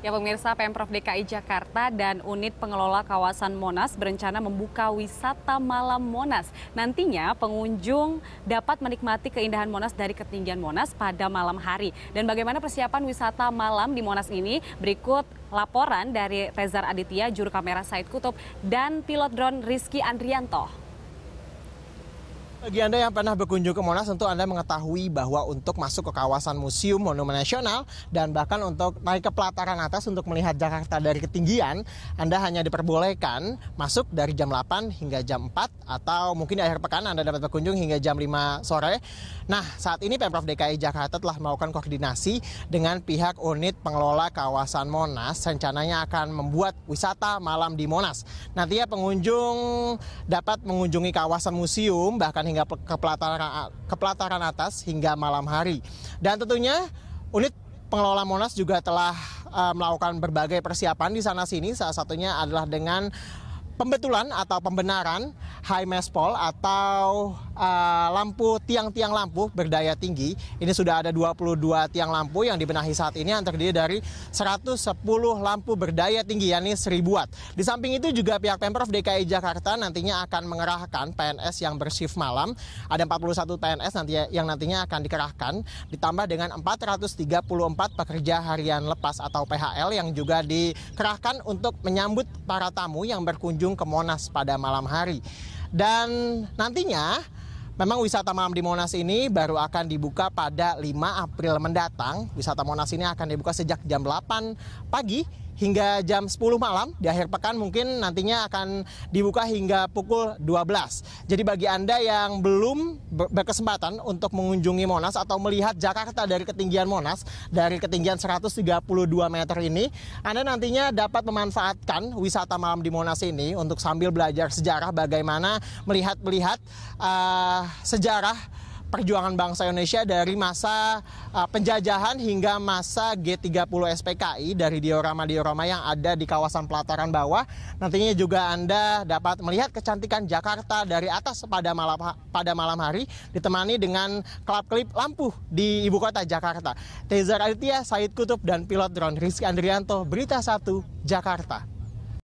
Ya pemirsa Pemprov DKI Jakarta dan unit pengelola kawasan Monas berencana membuka wisata malam Monas. Nantinya pengunjung dapat menikmati keindahan Monas dari ketinggian Monas pada malam hari. Dan bagaimana persiapan wisata malam di Monas ini? Berikut laporan dari Rezar Aditya, juru kamera Said Kutub, dan pilot drone Rizky Andrianto. Bagi Anda yang pernah berkunjung ke Monas, tentu Anda mengetahui bahwa untuk masuk ke kawasan Museum Monumen Nasional dan bahkan untuk naik ke pelataran atas untuk melihat Jakarta dari ketinggian, Anda hanya diperbolehkan masuk dari jam 8 hingga jam 4 atau mungkin di akhir pekan Anda dapat berkunjung hingga jam 5 sore. Nah, saat ini Pemprov DKI Jakarta telah melakukan koordinasi dengan pihak unit pengelola kawasan Monas. Rencananya akan membuat wisata malam di Monas. Nantinya pengunjung dapat mengunjungi kawasan museum bahkan hingga ke pelataran, ke pelataran atas hingga malam hari. Dan tentunya unit pengelola Monas juga telah uh, melakukan berbagai persiapan di sana sini salah satunya adalah dengan pembetulan atau pembenaran high mass pole atau Eh, lampu tiang-tiang lampu berdaya tinggi. Ini sudah ada 22 tiang lampu yang dibenahi saat ini yang terdiri dari 110 lampu berdaya tinggi yakni 1000 watt. Di samping itu juga pihak Pemprov DKI Jakarta nantinya akan mengerahkan PNS yang bersif malam. Ada 41 PNS nanti yang nantinya akan dikerahkan ditambah dengan 434 pekerja harian lepas atau PHL yang juga dikerahkan untuk menyambut para tamu yang berkunjung ke Monas pada malam hari. Dan nantinya Memang wisata malam di Monas ini baru akan dibuka pada 5 April mendatang. Wisata Monas ini akan dibuka sejak jam 8 pagi hingga jam 10 malam. Di akhir pekan mungkin nantinya akan dibuka hingga pukul 12. Jadi bagi Anda yang belum berkesempatan untuk mengunjungi Monas atau melihat Jakarta dari ketinggian Monas, dari ketinggian 132 meter ini, Anda nantinya dapat memanfaatkan wisata malam di Monas ini untuk sambil belajar sejarah bagaimana melihat-melihat uh, sejarah perjuangan bangsa Indonesia dari masa uh, penjajahan hingga masa G30 SPKI dari diorama-diorama yang ada di kawasan pelataran bawah. Nantinya juga Anda dapat melihat kecantikan Jakarta dari atas pada malam pada malam hari ditemani dengan klub klip lampu di ibu kota Jakarta. Tezar Aditya, Said Kutub dan pilot drone Rizky Andrianto, Berita 1, Jakarta.